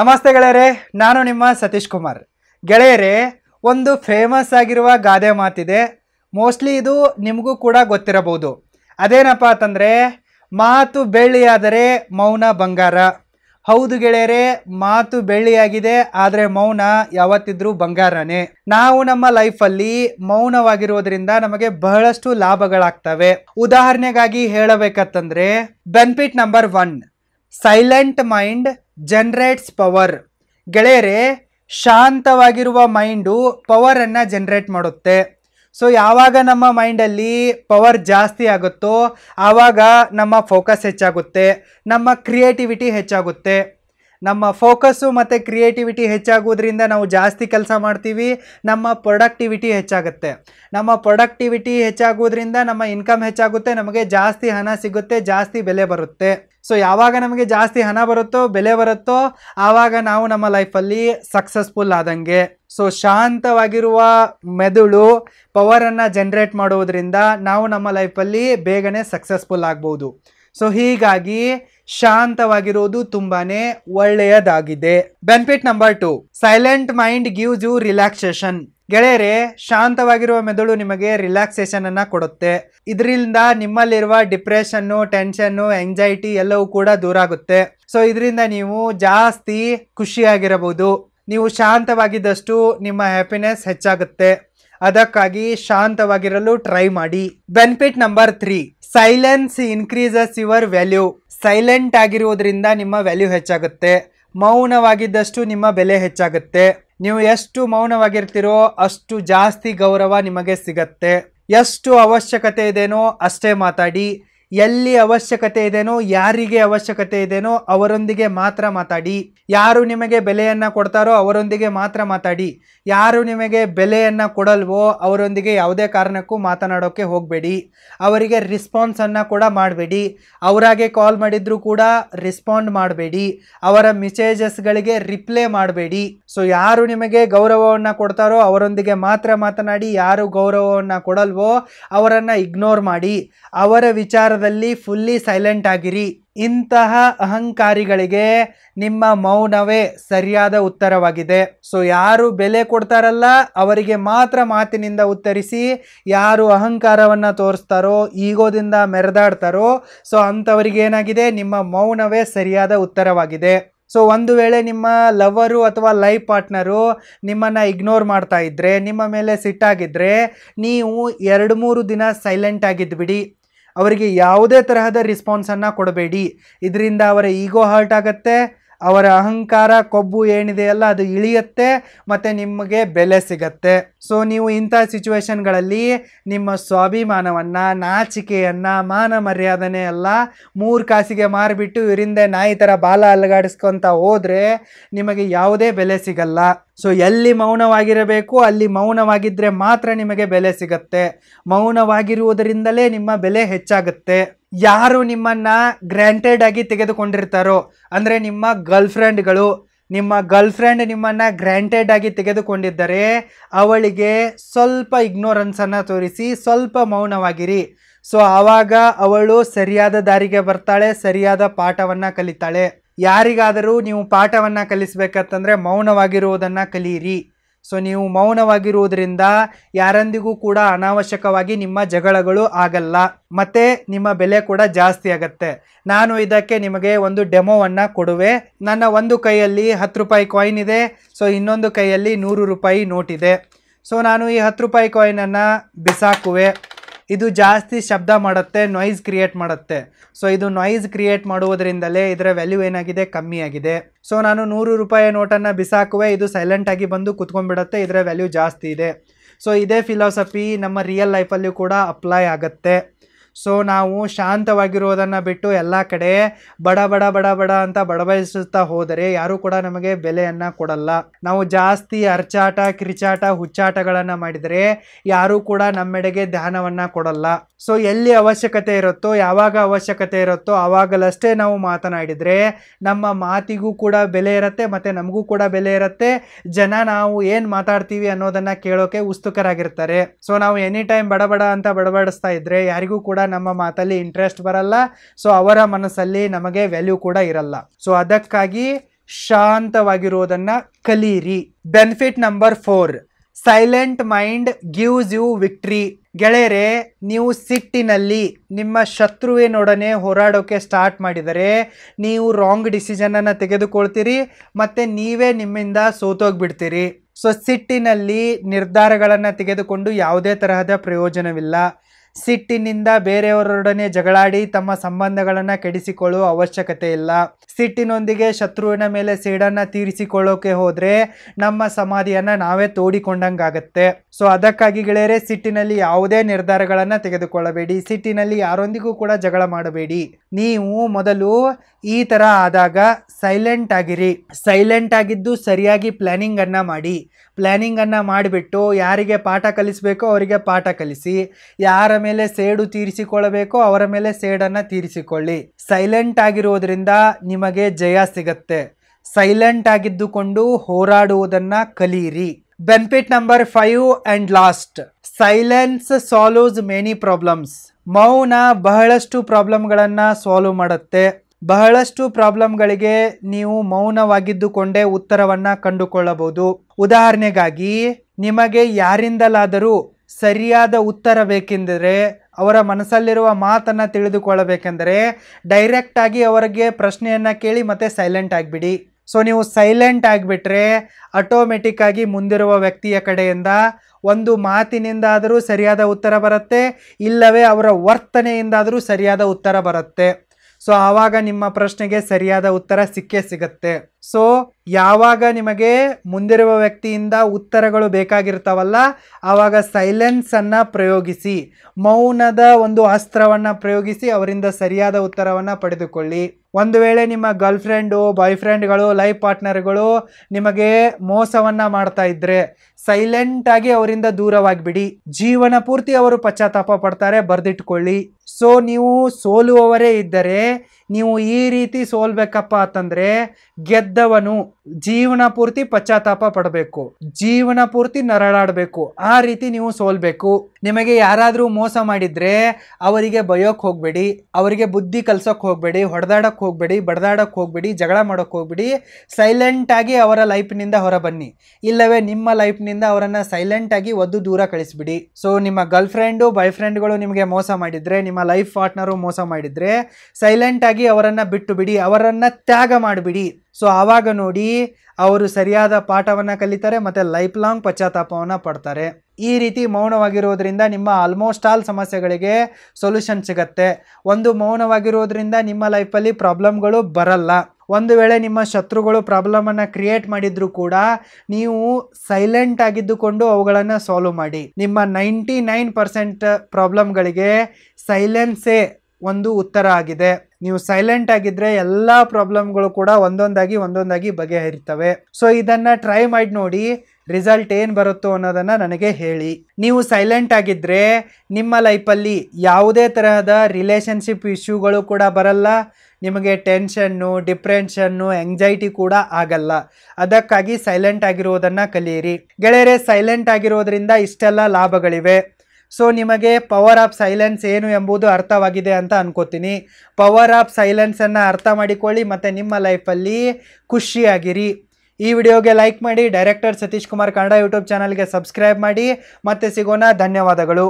ನಮಸ್ತೆ ಗೆಳೆಯರೆ ನಾನು ನಿಮ್ಮ ಸತೀಶ್ ಕುಮಾರ್ ಗೆಳೆಯರೆ ಒಂದು ಫೇಮಸ್ ಆಗಿರುವ ಗಾದೆ ಮಾತಿದೆ ಮೋಸ್ಟ್ಲಿ ಇದು ನಿಮಗೂ ಕೂಡ ಗೊತ್ತಿರಬಹುದು ಅದೇನಪ್ಪ ಅಂತಂದರೆ ಮಾತು ಬೆಳ್ಳಿಯಾದರೆ ಮೌನ ಬಂಗಾರ ಹೌದು ಗೆಳೆಯರೆ ಮಾತು ಬೆಳ್ಳಿಯಾಗಿದೆ ಆದರೆ ಮೌನ ಯಾವತ್ತಿದ್ರೂ ಬಂಗಾರನೇ ನಾವು ನಮ್ಮ ಲೈಫಲ್ಲಿ ಮೌನವಾಗಿರುವುದರಿಂದ ನಮಗೆ ಬಹಳಷ್ಟು ಲಾಭಗಳಾಗ್ತವೆ ಉದಾಹರಣೆಗಾಗಿ ಹೇಳಬೇಕಂತಂದ್ರೆ benefit number one silent mind generates power ಗೆಳೆಯರೇ ಶಾಂತವಾಗಿರುವ ಮೈಂಡು ಪವರನ್ನು ಜನ್ರೇಟ್ ಮಾಡುತ್ತೆ ಸೊ ಯಾವಾಗ ನಮ್ಮ ಮೈಂಡಲ್ಲಿ ಪವರ್ ಜಾಸ್ತಿ ಆಗುತ್ತೋ ಆವಾಗ ನಮ್ಮ ಫೋಕಸ್ ಹೆಚ್ಚಾಗುತ್ತೆ ನಮ್ಮ ಕ್ರಿಯೇಟಿವಿಟಿ ಹೆಚ್ಚಾಗುತ್ತೆ ನಮ್ಮ ಫೋಕಸ್ಸು ಮತ್ತು ಕ್ರಿಯೇಟಿವಿಟಿ ಹೆಚ್ಚಾಗೋದ್ರಿಂದ ನಾವು ಜಾಸ್ತಿ ಕೆಲಸ ಮಾಡ್ತೀವಿ ನಮ್ಮ ಪ್ರೊಡಕ್ಟಿವಿಟಿ ಹೆಚ್ಚಾಗುತ್ತೆ ನಮ್ಮ ಪ್ರೊಡಕ್ಟಿವಿಟಿ ಹೆಚ್ಚಾಗೋದ್ರಿಂದ ನಮ್ಮ ಇನ್ಕಮ್ ಹೆಚ್ಚಾಗುತ್ತೆ ನಮಗೆ ಜಾಸ್ತಿ ಹಣ ಸಿಗುತ್ತೆ ಜಾಸ್ತಿ ಬೆಲೆ ಬರುತ್ತೆ ಸೊ ಯಾವಾಗ ನಮಗೆ ಜಾಸ್ತಿ ಹಣ ಬರುತ್ತೋ ಬೆಲೆ ಬರುತ್ತೋ ಆವಾಗ ನಾವು ನಮ್ಮ ಲೈಫಲ್ಲಿ ಸಕ್ಸಸ್ಫುಲ್ ಆದಂಗೆ ಸೊ ಶಾಂತವಾಗಿರುವ ಮೆದುಳು ಪವರನ್ನು ಜನ್ರೇಟ್ ಮಾಡೋದ್ರಿಂದ ನಾವು ನಮ್ಮ ಲೈಫಲ್ಲಿ ಬೇಗನೆ ಸಕ್ಸಸ್ಫುಲ್ ಆಗ್ಬೋದು ಸೊ ಹೀಗಾಗಿ ಶಾಂತವಾಗಿರುವುದು ತುಂಬಾನೇ ಒಳ್ಳೆಯದಾಗಿದೆ benefit number two silent mind gives you relaxation ಗೆಳೆಯರೆ ಶಾಂತವಾಗಿರುವ ಮೆದುಳು ನಿಮಗೆ ರಿಲ್ಯಾಕ್ಸೇಷನ್ ಅನ್ನ ಕೊಡುತ್ತೆ ಇದರಿಂದ ನಿಮ್ಮಲ್ಲಿರುವ ಡಿಪ್ರೆಷನ್ನು ಟೆನ್ಷನ್ನು ಎಂಗ್ಸೈಟಿ ಎಲ್ಲವೂ ಕೂಡ ದೂರ ಆಗುತ್ತೆ ಸೊ ಇದರಿಂದ ನೀವು ಜಾಸ್ತಿ ಖುಷಿಯಾಗಿರಬಹುದು ನೀವು ಶಾಂತವಾಗಿದ್ದಷ್ಟು ನಿಮ್ಮ ಹ್ಯಾಪಿನೆಸ್ ಹೆಚ್ಚಾಗುತ್ತೆ ಅದಕ್ಕಾಗಿ ಶಾಂತವಾಗಿರಲು ಟ್ರೈ ಮಾಡಿ benefit number three silence increases your value silent ಆಗಿರುವುದರಿಂದ ನಿಮ್ಮ ವ್ಯಾಲ್ಯೂ ಹೆಚ್ಚಾಗುತ್ತೆ ಮೌನವಾಗಿದ್ದಷ್ಟು ನಿಮ್ಮ ಬೆಲೆ ಹೆಚ್ಚಾಗುತ್ತೆ ನೀವು ಎಷ್ಟು ಮೌನವಾಗಿರ್ತಿರೋ ಅಷ್ಟು ಜಾಸ್ತಿ ಗೌರವ ನಿಮಗೆ ಸಿಗತ್ತೆ ಎಷ್ಟು ಅವಶ್ಯಕತೆ ಇದೇನೋ ಅಷ್ಟೇ ಮಾತಾಡಿ ಎಲ್ಲಿ ಅವಶ್ಯಕತೆ ಇದೆಯೋ ಯಾರಿಗೆ ಅವಶ್ಯಕತೆ ಇದೆನೋ ಅವರೊಂದಿಗೆ ಮಾತ್ರ ಮಾತಾಡಿ ಯಾರು ನಿಮಗೆ ಬೆಲೆಯನ್ನು ಕೊಡ್ತಾರೋ ಅವರೊಂದಿಗೆ ಮಾತ್ರ ಮಾತಾಡಿ ಯಾರು ನಿಮಗೆ ಬೆಲೆಯನ್ನು ಕೊಡಲ್ವೋ ಅವರೊಂದಿಗೆ ಯಾವುದೇ ಕಾರಣಕ್ಕೂ ಮಾತನಾಡೋಕ್ಕೆ ಹೋಗಬೇಡಿ ಅವರಿಗೆ ರಿಸ್ಪಾನ್ಸನ್ನು ಕೂಡ ಮಾಡಬೇಡಿ ಅವರಾಗೆ ಕಾಲ್ ಮಾಡಿದರೂ ಕೂಡ ರಿಸ್ಪಾಂಡ್ ಮಾಡಬೇಡಿ ಅವರ ಮೆಸೇಜಸ್ಗಳಿಗೆ ರಿಪ್ಲೈ ಮಾಡಬೇಡಿ ಸೊ ಯಾರು ನಿಮಗೆ ಗೌರವವನ್ನು ಕೊಡ್ತಾರೋ ಅವರೊಂದಿಗೆ ಮಾತ್ರ ಮಾತನಾಡಿ ಯಾರು ಗೌರವವನ್ನು ಕೊಡಲ್ವೋ ಅವರನ್ನು ಇಗ್ನೋರ್ ಮಾಡಿ ಅವರ ವಿಚಾರದ ಸಂದರ್ಭದಲ್ಲಿ ಫುಲ್ಲಿ ಸೈಲೆಂಟ್ ಆಗಿರಿ ಇಂತಹ ಅಹಂಕಾರಿಗಳಿಗೆ ನಿಮ್ಮ ಮೌನವೇ ಸರಿಯಾದ ಉತ್ತರವಾಗಿದೆ ಸೊ ಯಾರು ಬೆಲೆ ಕೊಡ್ತಾರಲ್ಲ ಅವರಿಗೆ ಮಾತ್ರ ಮಾತಿನಿಂದ ಉತ್ತರಿಸಿ ಯಾರು ಅಹಂಕಾರವನ್ನು ತೋರಿಸ್ತಾರೋ ಈಗೋದಿಂದ ಮೆರೆದಾಡ್ತಾರೋ ಸೊ ಅಂಥವರಿಗೆ ಏನಾಗಿದೆ ನಿಮ್ಮ ಮೌನವೇ ಸರಿಯಾದ ಉತ್ತರವಾಗಿದೆ ಸೊ ಒಂದು ವೇಳೆ ನಿಮ್ಮ ಲವರು ಅಥವಾ ಲೈಫ್ ಪಾರ್ಟ್ನರು ನಿಮ್ಮನ್ನು ಇಗ್ನೋರ್ ಮಾಡ್ತಾ ಇದ್ದರೆ ನಿಮ್ಮ ಮೇಲೆ ಸಿಟ್ಟಾಗಿದ್ದರೆ ನೀವು ಎರಡು ಮೂರು ದಿನ ಸೈಲೆಂಟ್ ಆಗಿದ್ದು ಬಿಡಿ ಅವರಿಗೆ ಯಾವುದೇ ತರಹದ ರಿಸ್ಪಾನ್ಸನ್ನು ಕೊಡಬೇಡಿ ಇದರಿಂದ ಅವರ ಈಗೋ ಹರ್ಟ್ ಆಗುತ್ತೆ ಅವರ ಅಹಂಕಾರ ಕೊಬ್ಬು ಏನಿದೆಯಲ್ಲ ಅದು ಇಳಿಯುತ್ತೆ ಮತ್ತು ನಿಮಗೆ ಬೆಲೆ ಸಿಗತ್ತೆ ಸೊ ನೀವು ಇಂಥ ಸಿಚುವೇಶನ್ಗಳಲ್ಲಿ ನಿಮ್ಮ ಸ್ವಾಭಿಮಾನವನ್ನು ನಾಚಿಕೆಯನ್ನು ಮಾನ ಮರ್ಯಾದನೆ ಎಲ್ಲ ಮೂರು ಕಾಸಿಗೆ ಮಾರಿಬಿಟ್ಟು ಇವರಿಂದ ನಾಯಿ ಥರ ಬಾಲ ಅಲಗಾಡಿಸ್ಕೊತ ಹೋದರೆ ನಿಮಗೆ ಯಾವುದೇ ಬೆಲೆ ಸಿಗಲ್ಲ ಸೊ ಎಲ್ಲಿ ಮೌನವಾಗಿರಬೇಕು ಅಲ್ಲಿ ಮೌನವಾಗಿದ್ದರೆ ಮಾತ್ರ ನಿಮಗೆ ಬೆಲೆ ಸಿಗತ್ತೆ ಮೌನವಾಗಿರುವುದರಿಂದಲೇ ನಿಮ್ಮ ಬೆಲೆ ಹೆಚ್ಚಾಗುತ್ತೆ ಯಾರು ನಿಮ್ಮನ್ನು ಗ್ರ್ಯಾಂಟೆಡ್ ಆಗಿ ತೆಗೆದುಕೊಂಡಿರ್ತಾರೋ ಅಂದರೆ ನಿಮ್ಮ ಗರ್ಲ್ ಫ್ರೆಂಡ್ಗಳು ನಿಮ್ಮ ಗರ್ಲ್ ಫ್ರೆಂಡ್ ನಿಮ್ಮನ್ನು ಗ್ರ್ಯಾಂಟೆಡ್ ಆಗಿ ತೆಗೆದುಕೊಂಡಿದ್ದರೆ ಅವಳಿಗೆ ಸ್ವಲ್ಪ ಇಗ್ನೋರೆನ್ಸನ್ನು ತೋರಿಸಿ ಸ್ವಲ್ಪ ಮೌನವಾಗಿರಿ ಸೊ ಆವಾಗ ಅವಳು ಸರಿಯಾದ ದಾರಿಗೆ ಬರ್ತಾಳೆ ಸರಿಯಾದ ಪಾಠವನ್ನು ಕಲಿತಾಳೆ ಯಾರಿಗಾದರೂ ನೀವು ಪಾಠವನ್ನು ಕಲಿಸ್ಬೇಕಂತಂದರೆ ಮೌನವಾಗಿರುವುದನ್ನು ಕಲಿಯಿರಿ ಸೊ ನೀವು ಮೌನವಾಗಿರುವುದರಿಂದ ಯಾರೊಂದಿಗೂ ಕೂಡ ಅನಾವಶ್ಯಕವಾಗಿ ನಿಮ್ಮ ಜಗಳಗಳು ಆಗಲ್ಲ ಮತ್ತು ನಿಮ್ಮ ಬೆಲೆ ಕೂಡ ಜಾಸ್ತಿ ಆಗತ್ತೆ ನಾನು ಇದಕ್ಕೆ ನಿಮಗೆ ಒಂದು ಡೆಮೋವನ್ನು ಕೊಡುವೆ ನನ್ನ ಒಂದು ಕೈಯಲ್ಲಿ ಹತ್ತು ರೂಪಾಯಿ ಕಾಯಿನ್ ಇದೆ ಸೊ ಇನ್ನೊಂದು ಕೈಯಲ್ಲಿ ನೂರು ರೂಪಾಯಿ ನೋಟ್ ಇದೆ ಸೊ ನಾನು ಈ ಹತ್ತು ರೂಪಾಯಿ ಕಾಯಿನನ್ನು ಬಿಸಾಕುವೆ ಇದು ಜಾಸ್ತಿ ಶಬ್ದ ಮಾಡುತ್ತೆ ನಾಯ್ಸ್ ಕ್ರಿಯೇಟ್ ಮಾಡುತ್ತೆ ಸೊ ಇದು ನಾಯ್ಸ್ ಕ್ರಿಯೇಟ್ ಮಾಡುವುದರಿಂದಲೇ ಇದರ ವ್ಯಾಲ್ಯೂ ಏನಾಗಿದೆ ಕಮ್ಮಿ ಆಗಿದೆ ಸೊ ನಾನು ನೂರು ರೂಪಾಯಿ ನೋಟನ್ನು ಬಿಸಾಕುವೆ ಇದು ಸೈಲೆಂಟಾಗಿ ಬಂದು ಕುತ್ಕೊಂಡ್ಬಿಡುತ್ತೆ ಇದರ ವ್ಯಾಲ್ಯೂ ಜಾಸ್ತಿ ಇದೆ ಸೊ ಇದೇ ಫಿಲಾಸಫಿ ನಮ್ಮ ರಿಯಲ್ ಲೈಫಲ್ಲೂ ಕೂಡ ಅಪ್ಲೈ ಆಗುತ್ತೆ ಸೊ ನಾವು ಶಾಂತವಾಗಿರೋದನ್ನು ಬಿಟ್ಟು ಎಲ್ಲ ಕಡೆ ಬಡ ಬಡ ಬಡ ಬಡ ಅಂತ ಬಡಬಾಯಿಸುತ್ತಾ ಹೋದರೆ ಯಾರೂ ಕೂಡ ನಮಗೆ ಬೆಲೆಯನ್ನು ಕೊಡಲ್ಲ ನಾವು ಜಾಸ್ತಿ ಅರ್ಚಾಟ ಕಿರಿಚಾಟ ಹುಚ್ಚಾಟಗಳನ್ನು ಮಾಡಿದರೆ ಯಾರೂ ಕೂಡ ನಮ್ಮೆಡೆಗೆ ಧ್ಯಾನವನ್ನು ಕೊಡಲ್ಲ ಸೊ ಎಲ್ಲಿ ಅವಶ್ಯಕತೆ ಇರುತ್ತೋ ಯಾವಾಗ ಅವಶ್ಯಕತೆ ಇರುತ್ತೋ ಆವಾಗಲಷ್ಟೇ ನಾವು ಮಾತನಾಡಿದರೆ ನಮ್ಮ ಮಾತಿಗೂ ಕೂಡ ಬೆಲೆ ಇರುತ್ತೆ ಮತ್ತು ನಮಗೂ ಕೂಡ ಬೆಲೆ ಇರುತ್ತೆ ಜನ ನಾವು ಏನು ಮಾತಾಡ್ತೀವಿ ಅನ್ನೋದನ್ನು ಕೇಳೋಕೆ ಉತ್ಸುಕರಾಗಿರ್ತಾರೆ ಸೊ ನಾವು ಎನಿ ಟೈಮ್ ಬಡಬಡ ಅಂತ ಬಡಬಡಿಸ್ತಾ ಇದ್ದರೆ ಯಾರಿಗೂ ಕೂಡ ನಮ್ಮ ಮಾತಲ್ಲಿ ಇಂಟ್ರೆಸ್ಟ್ ಬರಲ್ಲ ಸೊ ಅವರ ಮನಸ್ಸಲ್ಲಿ ನಮಗೆ ವ್ಯಾಲ್ಯೂ ಕೂಡ ಇರಲ್ಲ ಸೊ ಅದಕ್ಕಾಗಿ ಶಾಂತವಾಗಿರುವುದನ್ನ ಕಲೀರಿ benefit number four silent mind gives you victory ಗೆಳೆಯರೆ ನೀವು ಸಿಟ್ಟಿನಲ್ಲಿ ನಿಮ್ಮ ಶತ್ರುವಿನೊಡನೆ ಹೋರಾಡೋಕೆ ಸ್ಟಾರ್ಟ್ ಮಾಡಿದರೆ ನೀವು ರಾಂಗ್ ಡಿಸಿಷನನ್ನು ತೆಗೆದುಕೊಳ್ತೀರಿ ಮತ್ತು ನೀವೇ ನಿಮ್ಮಿಂದ ಸೋತೋಗ್ಬಿಡ್ತೀರಿ ಸೊ ಸಿಟ್ಟಿನಲ್ಲಿ ನಿರ್ಧಾರಗಳನ್ನು ತೆಗೆದುಕೊಂಡು ಯಾವುದೇ ತರಹದ ಪ್ರಯೋಜನವಿಲ್ಲ ಸಿಟ್ಟಿನಿಂದ ಬೇರೆಯವರೊಡನೆ ಜಗಳಾಡಿ ತಮ್ಮ ಸಂಬಂಧಗಳನ್ನು ಕೆಡಿಸಿಕೊಳ್ಳುವ ಅವಶ್ಯಕತೆ ಇಲ್ಲ ಸಿಟ್ಟಿನೊಂದಿಗೆ ಶತ್ರುವಿನ ಮೇಲೆ ಸೇಡನ್ನು ತೀರಿಸಿಕೊಳ್ಳೋಕೆ ಹೋದರೆ ನಮ್ಮ ಸಮಾಧಿಯನ್ನು ನಾವೇ ತೋಡಿಕೊಂಡಂಗಾಗತ್ತೆ ಸೊ ಅದಕ್ಕಾಗಿ ಗೆಳೆಯರೆ ಸಿಟ್ಟಿನಲ್ಲಿ ಯಾವುದೇ ನಿರ್ಧಾರಗಳನ್ನು ತೆಗೆದುಕೊಳ್ಳಬೇಡಿ ಸಿಟ್ಟಿನಲ್ಲಿ ಯಾರೊಂದಿಗೂ ಕೂಡ ಜಗಳ ಮಾಡಬೇಡಿ ನೀವು ಮೊದಲು ಈ ಥರ ಆದಾಗ ಸೈಲೆಂಟ್ ಆಗಿರಿ ಸೈಲೆಂಟ್ ಆಗಿದ್ದು ಸರಿಯಾಗಿ ಪ್ಲ್ಯಾನಿಂಗನ್ನು ಮಾಡಿ ಪ್ಲ್ಯಾನಿಂಗನ್ನು ಮಾಡಿಬಿಟ್ಟು ಯಾರಿಗೆ ಪಾಠ ಕಲಿಸಬೇಕೋ ಅವರಿಗೆ ಪಾಠ ಕಲಿಸಿ ಯಾರ ಮೇಲೆ ಸೇಡು ತೀರಿಸಿಕೊಳ್ಳಬೇಕೋ ಅವರ ಮೇಲೆ ಸೇಡನ್ನು ತೀರಿಸಿಕೊಳ್ಳಿ ಸೈಲೆಂಟ್ ಆಗಿರೋದ್ರಿಂದ ನಿಮಗೆ ಜಯ ಸಿಗತ್ತೆ ಸೈಲೆಂಟ್ ಆಗಿದ್ದುಕೊಂಡು ಹೋರಾಡುವುದನ್ನು ಕಲಿಯಿರಿ benefit number five and last silence solves many problems ಮೌನ ಬಹಳಷ್ಟು ಪ್ರಾಬ್ಲಮ್ಗಳನ್ನು ಸಾಲ್ವ್ ಮಾಡುತ್ತೆ ಬಹಳಷ್ಟು ಪ್ರಾಬ್ಲಮ್ಗಳಿಗೆ ನೀವು ಮೌನವಾಗಿದ್ದುಕೊಂಡೇ ಉತ್ತರವನ್ನು ಕಂಡುಕೊಳ್ಳಬಹುದು ಉದಾಹರಣೆಗಾಗಿ ನಿಮಗೆ ಯಾರಿಂದಲಾದರೂ ಸರಿಯಾದ ಉತ್ತರ ಬೇಕೆಂದರೆ ಅವರ ಮನಸ್ಸಲ್ಲಿರುವ ಮಾತನ್ನು ತಿಳಿದುಕೊಳ್ಳಬೇಕೆಂದರೆ ಡೈರೆಕ್ಟಾಗಿ ಅವರಿಗೆ ಪ್ರಶ್ನೆಯನ್ನು ಕೇಳಿ ಮತ್ತೆ ಸೈಲೆಂಟ್ ಆಗಿಬಿಡಿ ಸೊ ನೀವು ಸೈಲೆಂಟ್ ಆಗಿಬಿಟ್ರೆ ಆಟೋಮೆಟಿಕ್ಕಾಗಿ ಮುಂದಿರುವ ವ್ಯಕ್ತಿಯ ಕಡೆಯಿಂದ ಒಂದು ಮಾತಿನಿಂದಾದರೂ ಸರಿಯಾದ ಉತ್ತರ ಬರುತ್ತೆ ಇಲ್ಲವೇ ಅವರ ವರ್ತನೆಯಿಂದಾದರೂ ಸರಿಯಾದ ಉತ್ತರ ಬರುತ್ತೆ ಸೊ ಆವಾಗ ನಿಮ್ಮ ಪ್ರಶ್ನೆಗೆ ಸರಿಯಾದ ಉತ್ತರ ಸಿಕ್ಕೇ ಸಿಗುತ್ತೆ ಸೊ ಯಾವಾಗ ನಿಮಗೆ ಮುಂದಿರುವ ವ್ಯಕ್ತಿಯಿಂದ ಉತ್ತರಗಳು ಬೇಕಾಗಿರ್ತಾವಲ್ಲ ಆವಾಗ ಸೈಲೆನ್ಸನ್ನು ಪ್ರಯೋಗಿಸಿ ಮೌನದ ಒಂದು ಅಸ್ತ್ರವನ್ನು ಪ್ರಯೋಗಿಸಿ ಅವರಿಂದ ಸರಿಯಾದ ಉತ್ತರವನ್ನು ಪಡೆದುಕೊಳ್ಳಿ ಒಂದು ವೇಳೆ ನಿಮ್ಮ ಗರ್ಲ್ ಫ್ರೆಂಡು ಬಾಯ್ ಫ್ರೆಂಡ್ಗಳು ಲೈಫ್ ಪಾರ್ಟ್ನರ್ಗಳು ನಿಮಗೆ ಮೋಸವನ್ನು ಮಾಡ್ತಾ ಇದ್ರೆ ಸೈಲೆಂಟಾಗಿ ಅವರಿಂದ ದೂರವಾಗಿಬಿಡಿ ಜೀವನ ಪೂರ್ತಿ ಅವರು ಪಶ್ಚಾತ್ತಾಪ ಪಡ್ತಾರೆ ಬರೆದಿಟ್ಕೊಳ್ಳಿ ಸೊ ನೀವು ಸೋಲುವವರೇ ಇದ್ದರೆ ನೀವು ಈ ರೀತಿ ಸೋಲ್ಬೇಕಪ್ಪ ಅಂತಂದ್ರೆ ಗೆದ್ದವನು ಜೀವನ ಪೂರ್ತಿ ಪಶ್ಚಾತ್ತಾಪ ಪಡಬೇಕು ಜೀವನ ಪೂರ್ತಿ ನರಳಾಡಬೇಕು ಆ ರೀತಿ ನೀವು ಸೋಲ್ಬೇಕು ನಿಮಗೆ ಯಾರಾದರೂ ಮೋಸ ಮಾಡಿದರೆ ಅವರಿಗೆ ಬಯೋಕ್ಕೆ ಹೋಗಬೇಡಿ ಅವರಿಗೆ ಬುದ್ಧಿ ಕಲ್ಸೋಕ್ಕೆ ಹೋಗಬೇಡಿ ಹೊಡೆದಾಡೋಕ್ಕೆ ಹೋಗಬೇಡಿ ಬಡದಾಡೋಕ್ಕೆ ಹೋಗಬೇಡಿ ಜಗಳ ಮಾಡೋಕ್ಕೆ ಹೋಗಬೇಡಿ ಸೈಲೆಂಟಾಗಿ ಅವರ ಲೈಫ್ನಿಂದ ಹೊರಬನ್ನಿ ಇಲ್ಲವೇ ನಿಮ್ಮ ಲೈಫ್ನಿಂದ ಅವರನ್ನು ಸೈಲೆಂಟಾಗಿ ಒದ್ದು ದೂರ ಕಳಿಸಿಬಿಡಿ ಸೊ ನಿಮ್ಮ ಗರ್ಲ್ ಫ್ರೆಂಡು ಬಾಯ್ ಫ್ರೆಂಡ್ಗಳು ನಿಮಗೆ ಮೋಸ ಮಾಡಿದರೆ ನಿಮ್ಮ ಲೈಫ್ ಪಾರ್ಟ್ನರು ಮೋಸ ಮಾಡಿದರೆ ಸೈಲೆಂಟಾಗಿ ಅವರನ್ನು ಬಿಟ್ಟು ಬಿಡಿ ಅವರನ್ನು ತ್ಯಾಗ ಮಾಡಿಬಿಡಿ ಸೊ ಆವಾಗ ನೋಡಿ ಅವರು ಸರಿಯಾದ ಪಾಠವನ್ನು ಕಲಿತಾರೆ ಮತ್ತು ಲೈಫ್ ಲಾಂಗ್ ಪಶ್ಚಾತ್ತಾಪವನ್ನು ಪಡ್ತಾರೆ ಈ ರೀತಿ ಮೌನವಾಗಿರೋದ್ರಿಂದ ನಿಮ್ಮ ಆಲ್ಮೋಸ್ಟ್ ಆಲ್ ಸಮಸ್ಯೆಗಳಿಗೆ ಸೊಲ್ಯೂಷನ್ ಸಿಗತ್ತೆ ಒಂದು ಮೌನವಾಗಿರೋದ್ರಿಂದ ನಿಮ್ಮ ಲೈಫಲ್ಲಿ ಪ್ರಾಬ್ಲಮ್ಗಳು ಬರಲ್ಲ ಒಂದು ವೇಳೆ ನಿಮ್ಮ ಶತ್ರುಗಳು ಪ್ರಾಬ್ಲಮನ್ನು ಕ್ರಿಯೇಟ್ ಮಾಡಿದರೂ ಕೂಡ ನೀವು ಸೈಲೆಂಟ್ ಆಗಿದ್ದುಕೊಂಡು ಅವುಗಳನ್ನು ಸಾಲ್ವ್ ಮಾಡಿ ನಿಮ್ಮ ನೈಂಟಿ ನೈನ್ ಪರ್ಸೆಂಟ್ ಪ್ರಾಬ್ಲಮ್ಗಳಿಗೆ ಸೈಲೆನ್ಸೇ ಒಂದು ಉತ್ತರ ಆಗಿದೆ ನೀವು ಸೈಲೆಂಟ್ ಆಗಿದ್ರೆ ಎಲ್ಲ ಪ್ರಾಬ್ಲಮ್ಗಳು ಕೂಡ ಒಂದೊಂದಾಗಿ ಒಂದೊಂದಾಗಿ ಬಗೆಹರಿತವೆ ಸೊ ಇದನ್ನು ಟ್ರೈ ಮಾಡಿ ನೋಡಿ ರಿಸಲ್ಟ್ ಏನು ಬರುತ್ತೋ ಅನ್ನೋದನ್ನು ನನಗೆ ಹೇಳಿ ನೀವು ಸೈಲೆಂಟ್ ಆಗಿದ್ದರೆ ನಿಮ್ಮ ಲೈಫಲ್ಲಿ ಯಾವುದೇ ತರಹದ ರಿಲೇಷನ್ಶಿಪ್ ಇಶ್ಯೂಗಳು ಕೂಡ ಬರಲ್ಲ ನಿಮಗೆ ಟೆನ್ಷನ್ನು ಡಿಪ್ರೆನ್ಷನ್ನು ಎಂಗ್ಸೈಟಿ ಕೂಡ ಆಗಲ್ಲ ಅದಕ್ಕಾಗಿ ಸೈಲೆಂಟ್ ಆಗಿರೋದನ್ನು ಕಲಿಯಿರಿ ಗೆಳೆಯರೆ ಸೈಲೆಂಟ್ ಆಗಿರೋದ್ರಿಂದ ಇಷ್ಟೆಲ್ಲ ಲಾಭಗಳಿವೆ ಸೊ ನಿಮಗೆ ಪವರ್ ಆಫ್ ಸೈಲೆನ್ಸ್ ಏನು ಎಂಬುದು ಅರ್ಥವಾಗಿದೆ ಅಂತ ಅನ್ಕೋತೀನಿ ಪವರ್ ಆಫ್ ಸೈಲೆನ್ಸನ್ನು ಅರ್ಥ ಮಾಡಿಕೊಳ್ಳಿ ಮತ್ತು ನಿಮ್ಮ ಲೈಫಲ್ಲಿ ಖುಷಿಯಾಗಿರಿ ಈ ವಿಡಿಯೋಗೆ ಲೈಕ್ ಮಾಡಿ ಡೈರೆಕ್ಟರ್ ಸತೀಶ್ ಕುಮಾರ್ ಕನ್ನಡ ಯೂಟ್ಯೂಬ್ ಚಾನಲ್ಗೆ ಸಬ್ಸ್ಕ್ರೈಬ್ ಮಾಡಿ ಮತ್ತೆ ಸಿಗೋಣ ಧನ್ಯವಾದಗಳು